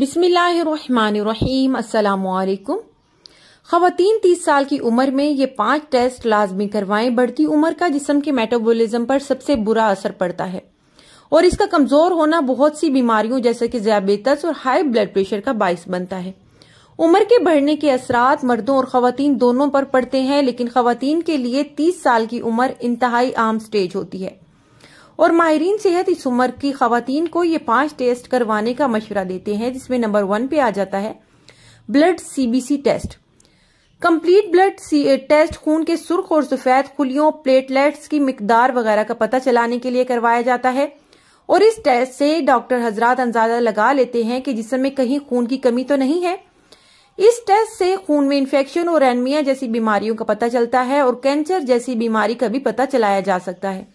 बिसमीम् अल्लाम ख़वातीन तीस साल की उम्र में ये पांच टेस्ट लाजमी करवाएं बढ़ती उम्र का जिसम के मेटाबॉलिज्म पर सबसे बुरा असर पड़ता है और इसका कमज़ोर होना बहुत सी बीमारियों जैसे कि जयाबेतस और हाई ब्लड प्रेशर का बायस बनता है उम्र के बढ़ने के असरात मर्दों और खातन दोनों पर पड़ते हैं लेकिन खातन के लिए तीस साल की उम्र इंतहाई आम स्टेज होती है और माहरीन सेहत इस उम्र की खातन को ये पांच टेस्ट करवाने का मशवरा देते हैं जिसमें नंबर वन पे आ जाता है blood CBC test complete blood test खून के सुर्ख और सफेद खुलियों प्लेटलेट्स की मकदार वगैरह का पता चलाने के लिए करवाया जाता है और इस टेस्ट से डॉक्टर हजरात अंदाजा लगा लेते हैं कि जिसम में कहीं खून की कमी तो नहीं है इस टेस्ट से खून में इन्फेक्शन और एनमिया जैसी बीमारियों का पता चलता है और कैंसर जैसी बीमारी का भी पता चलाया जा सकता है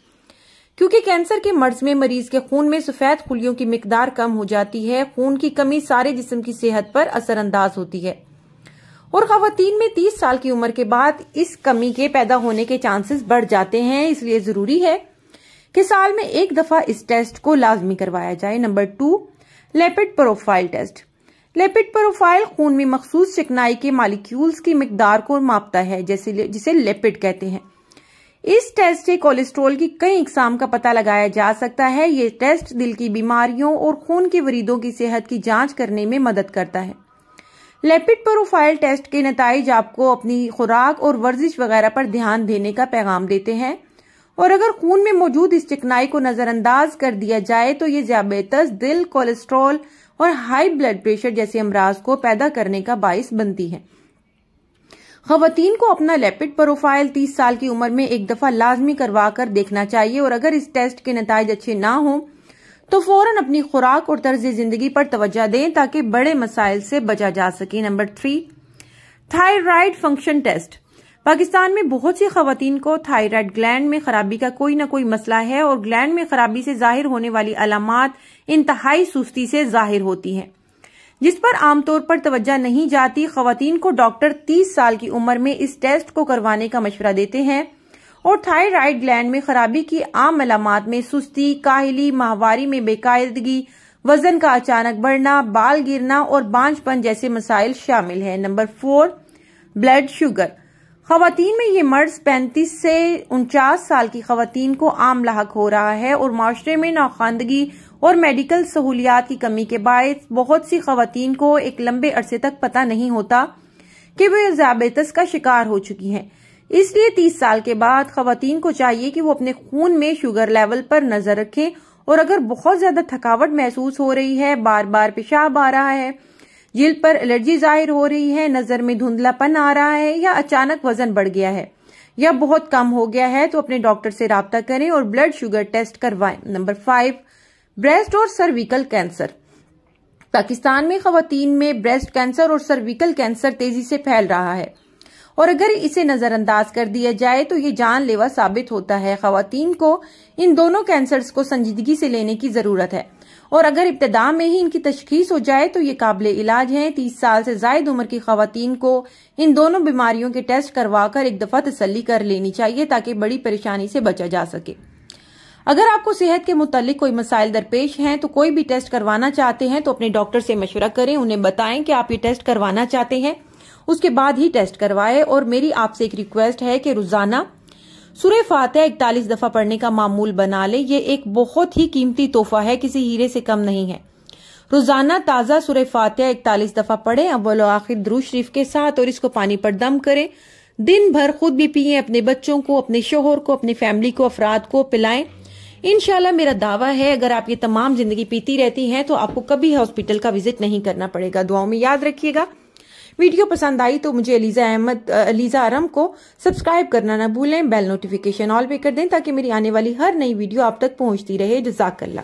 क्योंकि कैंसर के मर्ज में मरीज के खून में सफेद खुलियों की मकदार कम हो जाती है खून की कमी सारे जिसम की सेहत पर असरअंदाज होती है और खातन में 30 साल की उम्र के बाद इस कमी के पैदा होने के चांसेस बढ़ जाते हैं इसलिए जरूरी है कि साल में एक दफा इस टेस्ट को लाजमी करवाया जाए number two lipid profile test lipid profile खून में मखसूस चिकनाई के मालिक्यूल्स की मकदार को मापता है जैसे जिसे लेपिड कहते हैं इस टेस्ट से कोलेस्ट्रोल की कई इकसाम का पता लगाया जा सकता है ये टेस्ट दिल की बीमारियों और खून के वरीदों की सेहत की जांच करने में मदद करता है लेपिड प्रोफाइल टेस्ट के नतज आपको अपनी खुराक और वर्जिश वगैरह पर ध्यान देने का पैगाम देते हैं और अगर खून में मौजूद इस चिकनाई को नजरअंदाज कर दिया जाए तो ये ज्याबेतस दिल कोलेस्ट्रोल और हाई ब्लड प्रेशर जैसे अमराज को पैदा करने का बायस बनती है खातन को अपना लेपिड प्रोफाइल 30 साल की उम्र में एक दफा लाजमी करवा कर देखना चाहिए और अगर इस टेस्ट के नतज अच्छे ना हों तो फौरन अपनी खुराक और तर्ज जिंदगी पर तवज्जो दें ताकि बड़े मसाइल से बचा जा सके number three thyroid function test Pakistan में बहुत सी खातन को थायराइड ग्लैंड में खराबी का कोई ना कोई मसला है और ग्लैंड में खराबी से जाहिर होने वाली अलामत इंतहाई सुस्ती से जाहिर होती है जिस पर आमतौर पर तवज्जो नहीं जाती खातन को डॉक्टर तीस साल की उम्र में इस टेस्ट को करवाने का मशवरा देते हैं और थायराइड ग्लैंड में खराबी की आम अलामत में सुस्ती काहली माहवारी में बेकायदगी वजन का अचानक बढ़ना बाल गिरना और बांझपन जैसे मसाइल शामिल है नंबर फोर ब्लड शुगर खातन में ये मर्ज पैंतीस से उनचास साल की खातन को आम लाक हो रहा है और माशरे में नौखानदगी और मेडिकल सहूलियात की कमी के बायस बहुत सी खातन को एक लंबे अरसे तक पता नहीं होता कि वे जयाबेतस का शिकार हो चुकी हैं इसलिए तीस साल के बाद खातन को चाहिए कि वो अपने खून में शुगर लेवल पर नजर रखें और अगर बहुत ज्यादा थकावट महसूस हो रही है बार बार पेशाब आ रहा है जिल पर एलर्जी जाहिर हो रही है नजर में धुंधलापन आ रहा है या अचानक वजन बढ़ गया है या बहुत कम हो गया है तो अपने डॉक्टर से रबता करें और ब्लड शुगर टेस्ट करवाएं नंबर फाइव ब्रेस्ट और सर्विकल कैंसर पाकिस्तान में खातन में ब्रेस्ट कैंसर और सर्विकल कैंसर तेजी से फैल रहा है और अगर इसे नज़रअंदाज कर दिया जाए तो ये जानलेवा साबित होता है खातन को इन दोनों कैंसर्स को संजीदगी से लेने की ज़रूरत है और अगर इब्तदा में ही इनकी तशखीस हो जाए तो ये काबिल इलाज हैं तीस साल से जायद उम्र की खातन को इन दोनों बीमारियों के टेस्ट करवाकर एक दफ़ा तसली कर लेनी चाहिए ताकि बड़ी परेशानी से बचा जा सके अगर आपको सेहत के मुतालिक कोई मसाइल दरपेश हैं तो कोई भी टेस्ट करवाना चाहते हैं तो अपने डॉक्टर से मशवरा करें उन्हें बताएं कि आप ये टेस्ट करवाना चाहते हैं उसके बाद ही टेस्ट करवाएं और मेरी आपसे एक रिक्वेस्ट है कि रोजाना सुरह फातह इकतालीस दफा पढ़ने का मामूल बना लें ये एक बहुत ही कीमती तोहफा है किसी हीरे से कम नहीं है रोजाना ताज़ा सुरह फातह इकतालीस दफा पढ़ें अव्वल आखिर द्रू शरीफ के साथ और इसको पानी पर दम करें दिन भर खुद भी पिए अपने बच्चों को अपने शोहर को अपनी फैमिली को अफराद को पिलाएं इनशाला मेरा दावा है अगर आप ये तमाम जिंदगी पीती रहती हैं तो आपको कभी हॉस्पिटल का विजिट नहीं करना पड़ेगा दुआओं में याद रखिएगा वीडियो पसंद आई तो मुझे अलीज़ा अहमद अलीज़ा आरम को सब्सक्राइब करना ना भूलें बेल नोटिफिकेशन ऑल पे कर दें ताकि मेरी आने वाली हर नई वीडियो आप तक पहुंचती रहे जजाकल्ला